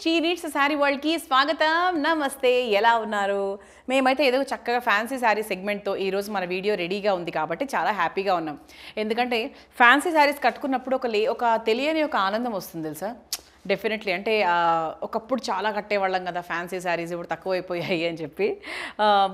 She reads sari వరల్డ్కి స్వాగతం నమస్తే ఎలా ఉన్నారు మేమైతే ఏదో చక్కగా ఫ్యాన్సీ శారీ సెగ్మెంట్తో ఈరోజు మన వీడియో రెడీగా ఉంది కాబట్టి చాలా హ్యాపీగా ఉన్నాం ఎందుకంటే ఫ్యాన్సీ శారీస్ కట్టుకున్నప్పుడు ఒక లే ఒక తెలియని ఒక ఆనందం వస్తుంది తెలుసా డెఫినెట్లీ అంటే ఒకప్పుడు చాలా కట్టేవాళ్ళం కదా ఫ్యాన్సీ శారీస్ ఇప్పుడు తక్కువైపోయాయి అని చెప్పి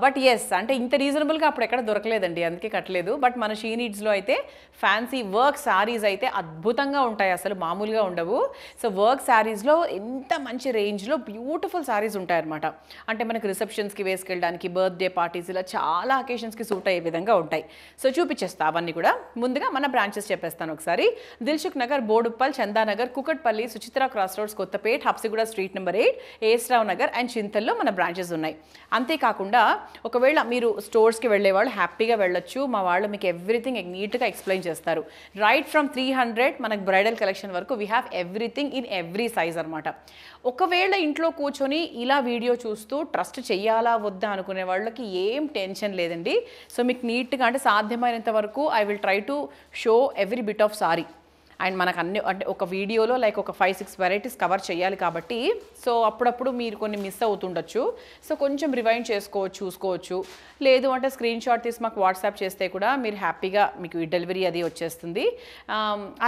బట్ ఎస్ అంటే ఇంత రీజనబుల్గా అప్పుడు ఎక్కడ దొరకలేదండి అందుకే కట్టలేదు బట్ మన షీ నీడ్స్లో అయితే ఫ్యాన్సీ వర్క్ శారీస్ అయితే అద్భుతంగా ఉంటాయి అసలు మామూలుగా ఉండవు సో వర్క్ శారీస్లో ఎంత మంచి రేంజ్లో బ్యూటిఫుల్ శారీస్ ఉంటాయన్నమాట అంటే మనకు రిసెప్షన్స్కి వేసుకెళ్ళడానికి బర్త్డే పార్టీస్ ఇలా చాలా అకేషన్స్కి సూట్ అయ్యే విధంగా ఉంటాయి సో చూపించేస్తా అవన్నీ కూడా ముందుగా మన బ్రాంచెస్ చెప్పేస్తాను ఒకసారి Dilsukhnagar Boduppal Chandanagar Kukatpally Suchitra cross roads Kothapet Habsiguda street number eight A S Rao Nagar and చింతల్లో మన బ్రాంచెస్ ఉన్నాయి అంతేకాకుండా ఒకవేళ మీరు స్టోర్స్కి వెళ్ళే వాళ్ళు హ్యాపీగా వెళ్ళొచ్చు మా వాళ్ళు మీకు ఎవ్రీథింగ్ నీట్గా ఎక్స్ప్లెయిన్ చేస్తారు రైట్ ఫ్రమ్ త్రీ హండ్రెడ్ మనకు బ్రైడల్ కలెక్షన్ వరకు we have everything in every size అనమాట ఒకవేళ ఇంట్లో కూర్చొని ఇలా వీడియో చూస్తూ ట్రస్ట్ చేయాలా వద్దా అనుకునే వాళ్ళకి ఏం టెన్షన్ లేదండి సో మీకు నీట్గా అంటే సాధ్యమైనంత వరకు I will try to show every bit of sari and మనకు అన్ని అంటే ఒక వీడియోలో లైక్ ఒక ఫైవ్ సిక్స్ వెరైటీస్ కవర్ చేయాలి కాబట్టి సో అప్పుడప్పుడు మీరు కొన్ని మిస్ అవుతుండొచ్చు సో కొంచెం రివైండ్ చేసుకోవచ్చు చూసుకోవచ్చు లేదు అంటే స్క్రీన్ షాట్ తీసి మాకు వాట్సాప్ చేస్తే కూడా మీరు హ్యాపీగా మీకు డెలివరీ అది వచ్చేస్తుంది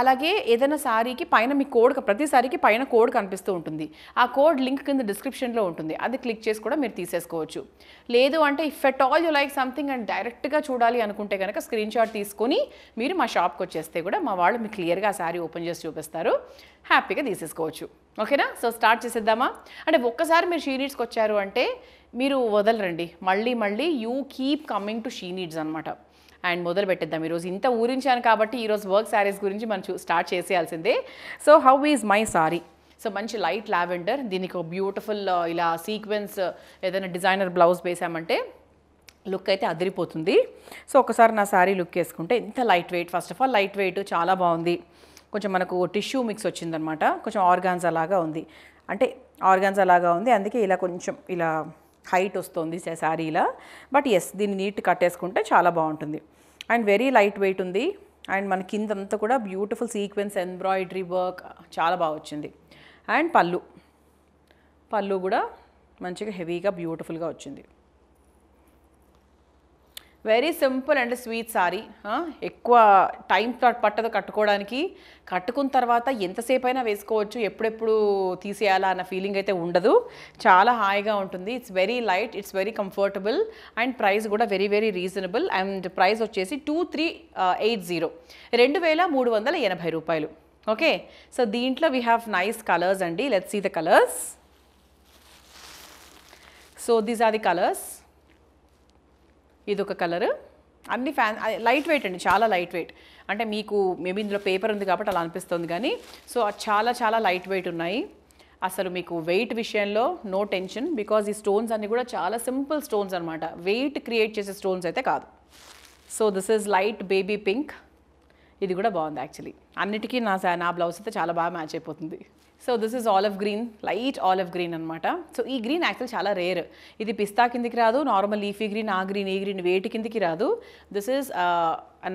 అలాగే ఏదైనా శారీకి పైన మీ కోడ్ ప్రతిసారికి పైన కోడ్ కనిపిస్తూ ఉంటుంది ఆ కోడ్ లింక్ కింద డిస్క్రిప్షన్లో ఉంటుంది అది క్లిక్ చేసి కూడా మీరు తీసేసుకోవచ్చు లేదు అంటే if at all you like something and డైరెక్ట్గా చూడాలి అనుకుంటే కనుక స్క్రీన్ షాట్ తీసుకొని మీరు మా షాప్కి వచ్చేస్తే కూడా మా వాళ్ళు మీకు క్లియర్గా శారీ ఓపెన్ చేసి చూపిస్తారు హ్యాపీగా తీసేసుకోవచ్చు ఓకేనా సో స్టార్ట్ చేసేద్దామా అంటే ఒక్కసారి మీరు షీనీడ్స్కి వచ్చారు అంటే మీరు వదలరండి మళ్ళీ మళ్ళీ you keep coming to She Needs అనమాట అండ్ మొదలు పెట్టేద్దాం ఈరోజు ఇంత ఊరించాను కాబట్టి ఈరోజు వర్క్ శారీస్ గురించి మనం స్టార్ట్ చేసేయాల్సిందే so how is my sari so మంచి లైట్ లావెండర్ దీనికి ఒక బ్యూటిఫుల్ ఇలా సీక్వెన్స్ ఏదైనా డిజైనర్ బ్లౌజ్ వేసామంటే లుక్ అయితే అదిరిపోతుంది సో ఒకసారి నా శారీ లుక్ వేసుకుంటే ఇంత light weight first of all light weight చాలా బాగుంది కొంచెం మనకు టిష్యూ మిక్స్ వచ్చిందనమాట కొంచెం ఆర్గాన్స్ అలాగా ఉంది అంటే ఆర్గాన్స్ అలాగా ఉంది అందుకే ఇలా కొంచెం ఇలా హైట్ వస్తుంది శారీలా ఇలా బట్ ఎస్ దీన్ని నీట్ కట్టేసుకుంటే చాలా బాగుంటుంది అండ్ వెరీ లైట్ వెయిట్ ఉంది అండ్ మన కిందంతా కూడా బ్యూటిఫుల్ సీక్వెన్స్ ఎంబ్రాయిడరీ వర్క్ చాలా బాగా వచ్చింది అండ్ పళ్ళు పళ్ళు కూడా మంచిగా హెవీగా బ్యూటిఫుల్గా వచ్చింది very simple and sweet sari ఎక్కువ టైం పట్టదు కట్టుకోవడానికి కట్టుకున్న తర్వాత ఎంతసేపు అయినా వేసుకోవచ్చు ఎప్పుడెప్పుడు తీసేయాలా అన్న ఫీలింగ్ అయితే ఉండదు చాలా హాయిగా ఉంటుంది it's very light it's very comfortable and price కూడా very very reasonable and price వచ్చేసి టూ త్రీ ఎయిట్ జీరో రెండు వేల మూడు వందల ఎనభై రూపాయలు ఓకే సో దీంట్లో వీ హ్యావ్ నైస్ కలర్స్ అండి let's see the colours so these are the colours ఇదొక కలర్ అన్ని ఫ్యాన్ లైట్ వెయిట్ అండి చాలా లైట్ వెయిట్ అంటే మీకు మేబీ ఇందులో పేపర్ ఉంది కాబట్టి అలా అనిపిస్తుంది కానీ సో చాలా చాలా లైట్ వెయిట్ ఉన్నాయి అసలు మీకు వెయిట్ విషయంలో నో టెన్షన్ బికాజ్ ఈ స్టోన్స్ అన్నీ కూడా చాలా సింపుల్ స్టోన్స్ అనమాట వెయిట్ క్రియేట్ చేసే స్టోన్స్ అయితే కాదు so this is light baby pink ఇది కూడా బాగుంది యాక్చువల్లీ అన్నిటికీ నా నా బ్లౌజ్ అయితే చాలా బాగా మ్యాచ్ అయిపోతుంది so this is olive green light olive green అనమాట సో ఈ గ్రీన్ యాక్చువల్ చాలా రేర్ ఇది పిస్తా కిందికి రాదు నార్మల్ లీఫీ గ్రీన్ ఆ గ్రీన్ ఈ గ్రీన్ వేటి కిందికి రాదు this is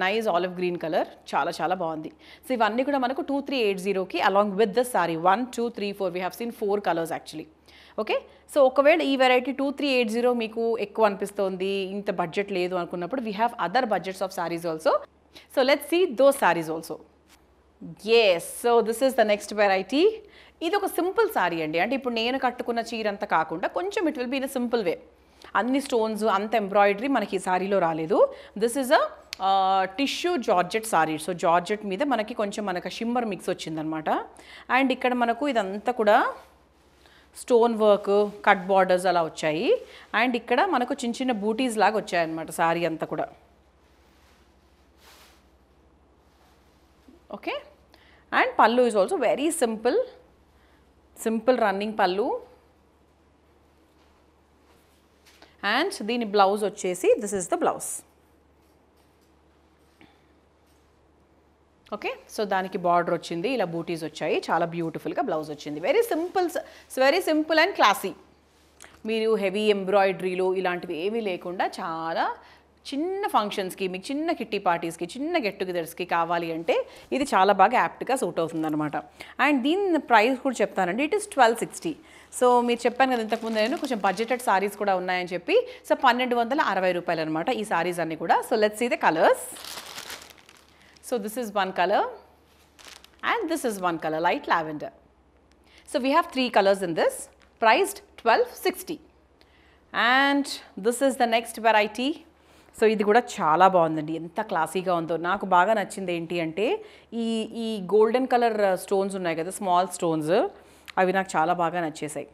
nice olive green colour చాలా చాలా బాగుంది సో ఇవన్నీ కూడా మనకు టూ త్రీ ఎయిట్ జీరోకి along with the sari one two three four we have seen four colours actually okay so ఒకవేళ ఈ variety two three eight zero మీకు ఎక్కువ అనిపిస్తోంది ఇంత బడ్జెట్ లేదు అనుకున్నప్పుడు we have other budgets of saris also so let's see those saris also Yes, so this is the next variety ఇది ఒక సింపుల్ సారీ అండి అంటే ఇప్పుడు నేను కట్టుకున్న చీర అంతా కాకుండా కొంచెం it will be in simple way అన్ని స్టోన్స్ అంత ఎంబ్రాయిడరీ మనకి ఈ సారీలో రాలేదు this is a tissue georgette sari so georgette మీద మనకి కొంచెం మనకు షిమ్మర్ మిక్స్ వచ్చిందనమాట అండ్ ఇక్కడ మనకు ఇదంతా కూడా స్టోన్ వర్క్ కట్ బార్డర్స్ అలా వచ్చాయి అండ్ ఇక్కడ మనకు చిన్న చిన్న బూటీస్ లాగా వచ్చాయన్నమాట సారీ అంతా కూడా ఓకే అండ్ పళ్ళు is also very simple simple running పళ్ళు అండ్ దీని బ్లౌజ్ వచ్చేసి this is the blouse okay so దానికి బార్డర్ వచ్చింది ఇలా బూటీస్ వచ్చాయి చాలా బ్యూటిఫుల్గా బ్లౌజ్ వచ్చింది very simple very simple and classy మీరు హెవీ ఎంబ్రాయిడరీలు ఇలాంటివి ఏమీ లేకుండా చాలా చిన్న ఫంక్షన్స్కి మీకు చిన్న కిట్టి పార్టీస్కి చిన్న గెట్ టుగెదర్స్కి కావాలి అంటే ఇది చాలా బాగా యాప్ట్గా సూట్ అవుతుంది అనమాట అండ్ దీని ప్రైస్ కూడా చెప్తానండి it is twelve sixty so మీరు చెప్పాను కదా ఇంతకుముందు నేను కొంచెం బడ్జెటెడ్ సారీస్ కూడా ఉన్నాయని చెప్పి సో పన్నెండు వందల అరవై రూపాయలు అనమాట ఈ సారీస్ అన్నీ కూడా సో లెట్స్ ఈ the colours so this is one colour and this is one colour light lavender so we have three colours in this priced twelve sixty and this is the next variety so ఇది కూడా చాలా బాగుందండి ఎంత క్లాసీగా ఉందో నాకు బాగా నచ్చింది ఏంటి అంటే ఈ ఈ గోల్డెన్ కలర్ స్టోన్స్ ఉన్నాయి కదా స్మాల్ స్టోన్స్ అవి నాకు చాలా బాగా నచ్చేసాయి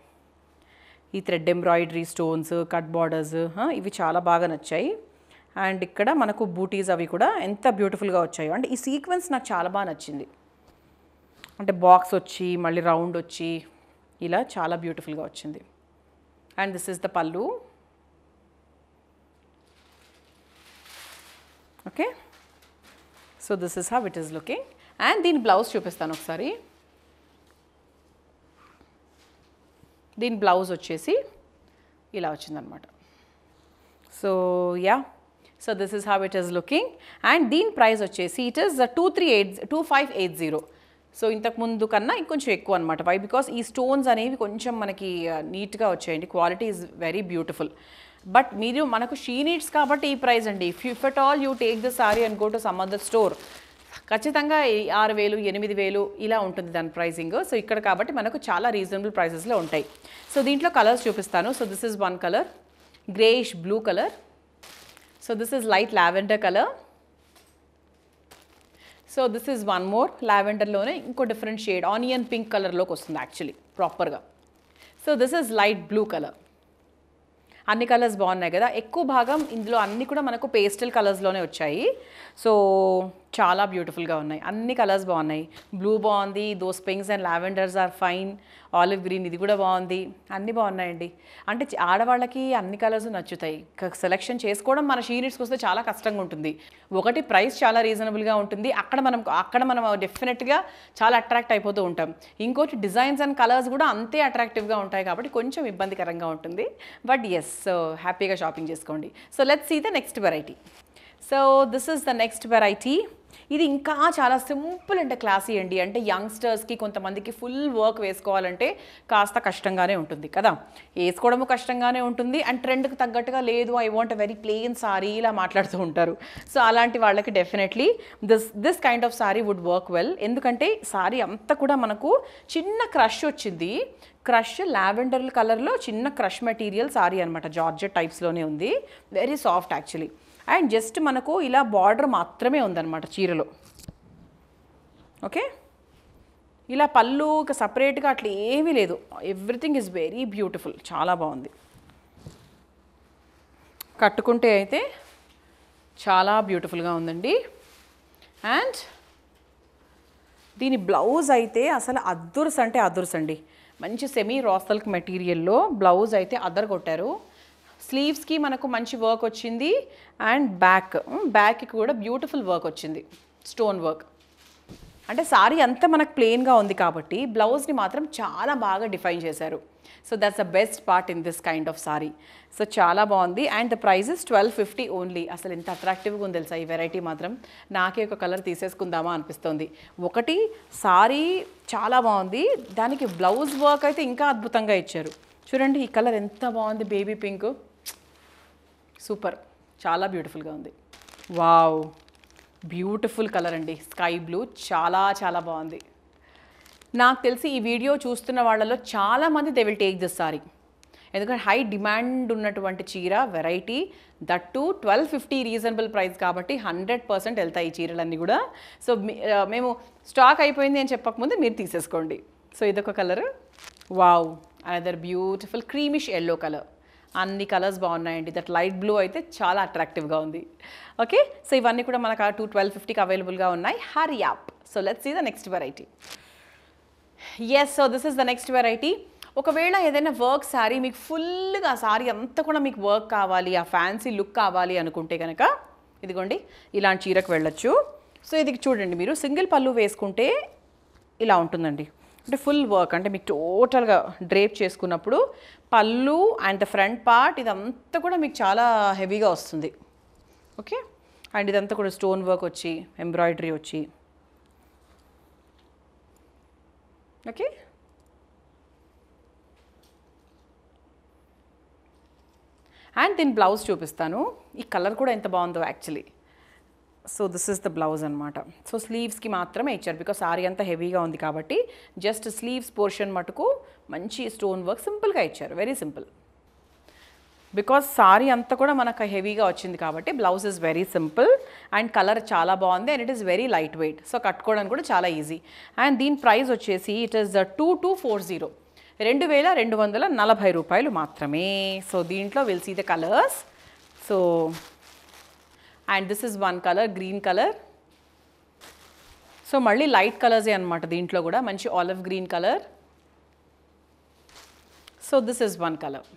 ఈ thread embroidery stones cut borders ఇవి చాలా బాగా నచ్చాయి అండ్ ఇక్కడ మనకు బూటీస్ అవి కూడా ఎంత బ్యూటిఫుల్గా వచ్చాయో అంటే ఈ సీక్వెన్స్ నాకు చాలా బాగా నచ్చింది అంటే బాక్స్ వచ్చి మళ్ళీ రౌండ్ వచ్చి ఇలా చాలా బ్యూటిఫుల్గా వచ్చింది అండ్ దిస్ ఇస్ ద పళ్ళు okay so this is how it is looking and దీని బ్లౌజ్ చూపిస్తాను ఒకసారి దీని బ్లౌజ్ వచ్చేసి ఇలా వచ్చిందనమాట so yeah so this is how it is looking and దీని ప్రైస్ వచ్చేసి it is two three eight two five eight zero so ఇంతకు ముందు కన్నా ఇంకొంచెం ఎక్కువ అనమాట వై బికాస్ ఈ స్టోన్స్ అనేవి కొంచెం మనకి నీట్గా uh, వచ్చాయండి quality is very beautiful but మీరు మనకు షీ నీడ్స్ కాబట్టి ఈ ప్రైస్ అండి if at all you take the sari and go to some other store ఖచ్చితంగా ఆరు వేలు ఎనిమిది వేలు ఇలా ఉంటుంది దాని ప్రైజింగ్ సో ఇక్కడ కాబట్టి మనకు చాలా రీజనబుల్ ప్రైసెస్లో ఉంటాయి సో దీంట్లో కలర్స్ చూపిస్తాను so this is one colour greyish blue colour so this is light lavender colour so this is one more లావెండర్లోనే ఇంకో డిఫరెంట్ షేడ్ ఆనియన్ పింక్ కలర్లోకి వస్తుంది యాక్చువల్లీ ప్రాపర్గా so this is light blue colour అన్ని colours బాగున్నాయి కదా ఎక్కువ భాగం ఇందులో అన్నీ కూడా మనకు పేస్టల్ కలర్స్లోనే వచ్చాయి సో చాలా బ్యూటిఫుల్గా ఉన్నాయి అన్ని కలర్స్ బాగున్నాయి బ్లూ బాగుంది those pinks and lavenders are fine olive green ఇది కూడా బాగుంది అన్నీ బాగున్నాయండి అంటే ఆడవాళ్ళకి అన్ని కలర్స్ నచ్చుతాయి సెలెక్షన్ చేసుకోవడం మన షీనిట్స్కి వస్తే చాలా కష్టంగా ఉంటుంది ఒకటి ప్రైస్ చాలా రీజనబుల్గా ఉంటుంది అక్కడ మనం అక్కడ మనం డెఫినెట్గా చాలా అట్రాక్ట్ అయిపోతూ ఉంటాం ఇంకోటి డిజైన్స్ అండ్ కలర్స్ కూడా అంతే అట్రాక్టివ్గా ఉంటాయి కాబట్టి కొంచెం ఇబ్బందికరంగా ఉంటుంది బట్ ఎస్ సో హ్యాపీగా షాపింగ్ చేసుకోండి so let's see the next variety so this is the next variety ఇది ఇంకా చాలా సింపుల్ అంటే క్లాసీ అండి అంటే యంగ్స్టర్స్కి కొంతమందికి ఫుల్ వర్క్ వేసుకోవాలంటే కాస్త కష్టంగానే ఉంటుంది కదా వేసుకోవడము కష్టంగానే ఉంటుంది అండ్ ట్రెండ్కి తగ్గట్టుగా లేదు I want very plain sari ఇలా మాట్లాడుతూ ఉంటారు సో అలాంటి వాళ్ళకి definitely this this kind of sari would work well ఎందుకంటే సారీ అంతా కూడా మనకు చిన్న క్రష్ వచ్చింది క్రష్ లావెండర్ కలర్లో చిన్న క్రష్ మెటీరియల్ సారీ అనమాట జార్జెట్ టైప్స్లోనే ఉంది very soft actually and just మనకు ఇలా బార్డర్ మాత్రమే ఉందన్నమాట చీరలో ఓకే ఇలా పళ్ళు సపరేట్గా అట్లా ఏమీ లేదు ఎవ్రీథింగ్ ఈజ్ వెరీ బ్యూటిఫుల్ చాలా బాగుంది కట్టుకుంటే అయితే చాలా బ్యూటిఫుల్గా ఉందండి అండ్ దీని బ్లౌజ్ అయితే అసలు అద్దుర్స్ అంటే అండి మంచి సెమీ రాసల్క్ మెటీరియల్లో బ్లౌజ్ అయితే అదర్ కొట్టారు స్లీవ్స్కి మనకు మంచి వర్క్ వచ్చింది అండ్ బ్యాక్ బ్యాక్కి కూడా బ్యూటిఫుల్ వర్క్ వచ్చింది స్టోన్ వర్క్ అంటే సారీ అంతా మనకు ప్లెయిన్గా ఉంది కాబట్టి బ్లౌజ్ని మాత్రం చాలా బాగా డిఫైన్ చేశారు so that's the best part in this kind of sari so చాలా బాగుంది and the prices twelve fifty only అసలు ఎంత అట్రాక్టివ్గా ఉంది తెలుసా ఈ వెరైటీ మాత్రం నాకే ఒక కలర్ తీసేసుకుందామా అనిపిస్తుంది ఒకటి సారీ చాలా బాగుంది దానికి బ్లౌజ్ వర్క్ అయితే ఇంకా అద్భుతంగా ఇచ్చారు చూడండి ఈ కలర్ ఎంత బాగుంది బేబీ పింక్ సూపర్ చాలా బ్యూటిఫుల్గా ఉంది వావ్ బ్యూటిఫుల్ కలర్ అండి స్కై బ్లూ చాలా చాలా బాగుంది నాకు తెలిసి ఈ వీడియో చూస్తున్న వాళ్ళలో చాలామంది they will take this sari ఎందుకంటే హై డిమాండ్ ఉన్నటువంటి చీర variety to twelve fifty reasonable price కాబట్టి హండ్రెడ్ పర్సెంట్ వెళ్తాయి ఈ చీరలన్నీ కూడా సో మేము స్టాక్ అయిపోయింది అని చెప్పకముందు మీరు తీసేసుకోండి సో ఇదొక colour wow another beautiful creamish yellow colour అన్ని కలర్స్ బాగున్నాయండి దట్ లైట్ బ్లూ అయితే చాలా అట్రాక్టివ్గా ఉంది ఓకే సో ఇవన్నీ కూడా మనకు టూ ట్వెల్వ్ ఫిఫ్టీకి అవైలబుల్గా ఉన్నాయి హరి యాప్ సో లెట్స్ ఈ the next variety yes so this is the next variety ఒకవేళ ఏదైనా వర్క్ శారీ మీకు ఫుల్గా శారీ అంతా కూడా మీకు వర్క్ కావాలి ఆ ఫ్యాన్సీ లుక్ కావాలి అనుకుంటే కనుక ఇదిగోండి ఇలాంటి చీరకు వెళ్ళొచ్చు సో ఇది చూడండి మీరు సింగిల్ పళ్ళు వేసుకుంటే ఇలా ఉంటుందండి అంటే ఫుల్ వర్క్ అంటే మీకు టోటల్గా డ్రేప్ చేసుకున్నప్పుడు పళ్ళు అండ్ ద ఫ్రంట్ పార్ట్ ఇదంతా కూడా మీకు చాలా హెవీగా వస్తుంది ఓకే అండ్ ఇదంతా కూడా స్టోన్ వర్క్ వచ్చి ఎంబ్రాయిడరీ వచ్చి ఓకే అండ్ దీని బ్లౌజ్ చూపిస్తాను ఈ కలర్ కూడా ఎంత బాగుందో actually so this is the blouse అనమాట సో స్లీవ్స్కి మాత్రమే ఇచ్చారు బికాస్ సారీ అంతా హెవీగా ఉంది కాబట్టి జస్ట్ స్లీవ్స్ పోర్షన్ మటుకు మంచి స్టోన్ వర్క్ సింపుల్గా ఇచ్చారు వెరీ సింపుల్ బికాస్ సారీ అంతా కూడా మనకు హెవీగా వచ్చింది కాబట్టి blouse is very simple and colour చాలా బాగుంది and it is very light weight so కట్టుకోవడానికి కూడా చాలా ఈజీ అండ్ దీని ప్రైస్ వచ్చేసి it is two two four zero రెండు వేల రెండు వందల నలభై రూపాయలు మాత్రమే సో దీంట్లో will see the colours so and this is one colour green colour so మళ్ళీ లైట్ కలర్సే అనమాట దీంట్లో కూడా మంచి olive green colour so this is one colour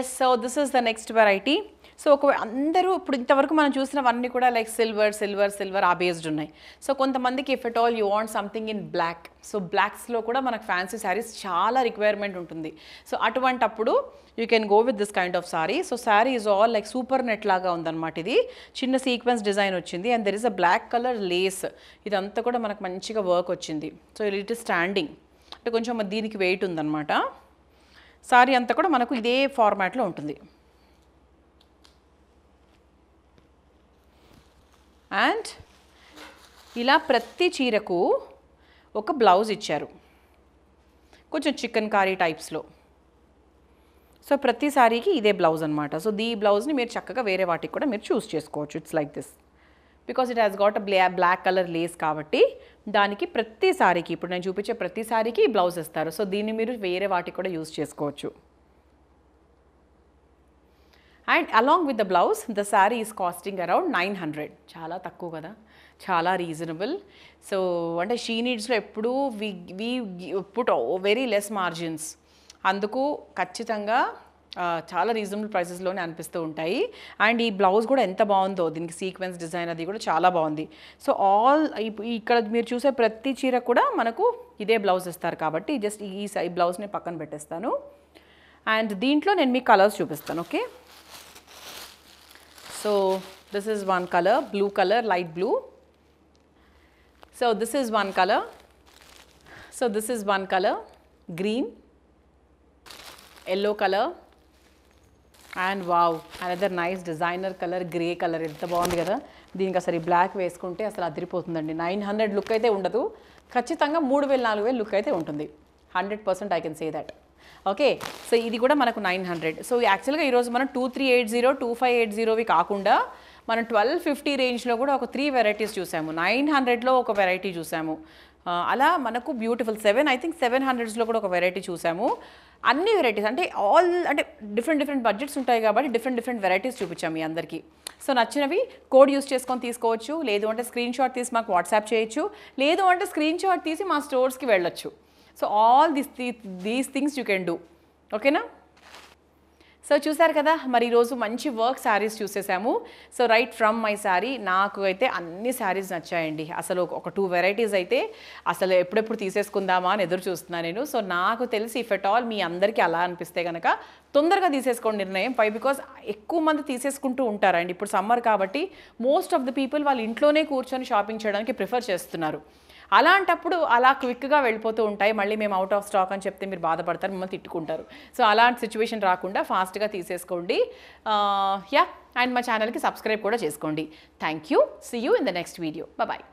yes so this is the next variety so ఒక అందరూ ఇప్పుడు ఇంతవరకు మనం చూసినవన్నీ కూడా లైక్ సిల్వర్ సిల్వర్ సిల్వర్ ఆ బేస్డ్ ఉన్నాయి సో కొంతమందికి if at all you want something in black so బ్లాక్స్లో కూడా మనకు ఫ్యాన్సీ శారీస్ చాలా రిక్వైర్మెంట్ ఉంటుంది సో అటువంటప్పుడు you can go with this kind of sari so sari is all like super net లాగా ఉందన్నమాట ఇది చిన్న సీక్వెన్స్ డిజైన్ వచ్చింది and there is a black colour lace ఇదంతా కూడా మనకు మంచిగా వర్క్ వచ్చింది సో ఇట్ ఇస్ స్టాండింగ్ అంటే కొంచెం దీనికి వెయిట్ ఉందన్నమాట సారీ అంతా కూడా మనకు ఇదే ఫార్మాట్లో ఉంటుంది అండ్ ఇలా ప్రతి చీరకు ఒక బ్లౌజ్ ఇచ్చారు కొంచెం చికెన్ కారీ టైప్స్లో సో ప్రతి సారీకి ఇదే బ్లౌజ్ అనమాట సో దీ బ్లౌజ్ని మీరు చక్కగా వేరే వాటికి కూడా మీరు చూస్ చేసుకోవచ్చు it's like this because it has got a బ్లా బ్లాక్ కలర్ లేస్ కాబట్టి దానికి ప్రతి సారీకి ఇప్పుడు నేను చూపించే ప్రతి సారీకి బ్లౌజ్ ఇస్తారు సో దీన్ని మీరు వేరే వాటికి కూడా యూస్ చేసుకోవచ్చు and along with the blouse the sari is costing around nine hundred చాలా తక్కువ కదా చాలా రీజనబుల్ సో అంటే షీ నీడ్స్లో ఎప్పుడూ we we put very less margins అందుకు ఖచ్చితంగా చాలా రీజనబుల్ ప్రైసెస్లోనే అనిపిస్తూ ఉంటాయి అండ్ ఈ బ్లౌజ్ కూడా ఎంత బాగుందో దీనికి సీక్వెన్స్ డిజైన్ అది కూడా చాలా బాగుంది సో ఆల్ ఇక్కడ మీరు చూసే ప్రతి చీర కూడా మనకు ఇదే బ్లౌజ్ ఇస్తారు కాబట్టి జస్ట్ ఈ బ్లౌజ్ని పక్కన పెట్టేస్తాను అండ్ దీంట్లో నేను మీ కలర్స్ చూపిస్తాను okay So this is one color, blue color, light blue. So this is one color. So this is one color, green, yellow color and wow another nice designer colour grey colour ఎంత బాగుంది కదా దీనికి అసలు ఈ black వేసుకుంటే అసలు అదిరిపోతుందండి nine hundred look అయితే ఉండదు ఖచ్చితంగా మూడు వేలు నాలుగు వేలు లుక్ అయితే ఉంటుంది hundred percent I can say that okay so ఇది కూడా మనకు నైన్ హండ్రెడ్ సో యాక్చువల్గా ఈరోజు మనం two three eight zero two five eight జీరోవి కాకుండా మనం ట్వెల్వ్ ఫిఫ్టీ రేంజ్లో కూడా ఒక త్రీ వెరైటీస్ చూసాము నైన్ హండ్రెడ్లో ఒక వెరైటీ చూసాము అలా మనకు beautiful seven I think seven హండ్రెడ్స్లో కూడా ఒక వెరైటీ చూసాము అన్ని వెరైటీస్ అంటే ఆల్ అంటే డిఫరెంట్ డిఫరెంట్ బడ్జెట్స్ ఉంటాయి కాబట్టి డిఫరెంట్ డిఫరెంట్ వెరైటీస్ చూపించాం మీ అందరికీ సో నచ్చినవి కోడ్ యూస్ చేసుకొని తీసుకోవచ్చు లేదు అంటే స్క్రీన్ షాట్ తీసి మాకు వాట్సాప్ చేయొచ్చు లేదు అంటే స్క్రీన్ షాట్ తీసి మా స్టోర్స్కి వెళ్ళొచ్చు so all this these things you can do ఓకేనా సో చూసారు కదా మరి ఈరోజు మంచి వర్క్ శారీస్ చూసేసాము so right from my sari నాకు అయితే అన్ని శారీస్ నచ్చాయండి అసలు ఒక టూ వెరైటీస్ అయితే అసలు ఎప్పుడెప్పుడు తీసేసుకుందామా అని ఎదురు చూస్తున్నాను నేను సో నాకు తెలిసి ఇఫ్ ఎట్ ఆల్ మీ అందరికీ అలా అనిపిస్తే కనుక తొందరగా తీసేసుకోండి నిర్ణయం పై బికాజ్ ఎక్కువ మంది తీసేసుకుంటూ ఉంటారండి ఇప్పుడు సమ్మర్ కాబట్టి మోస్ట్ ఆఫ్ ద పీపుల్ వాళ్ళు ఇంట్లోనే కూర్చొని షాపింగ్ చేయడానికి ప్రిఫర్ చేస్తున్నారు అలాంటప్పుడు అలా క్విక్గా వెళ్ళిపోతూ ఉంటాయి మళ్ళీ మేము అవుట్ ఆఫ్ స్టాక్ అని చెప్తే మీరు బాధపడతారు మిమ్మల్ని తిట్టుకుంటారు సో అలాంటి సిచ్యువేషన్ రాకుండా ఫాస్ట్గా తీసేసుకోండి యా అండ్ మా ఛానల్కి సబ్స్క్రైబ్ కూడా చేసుకోండి thank you see you in the next video bye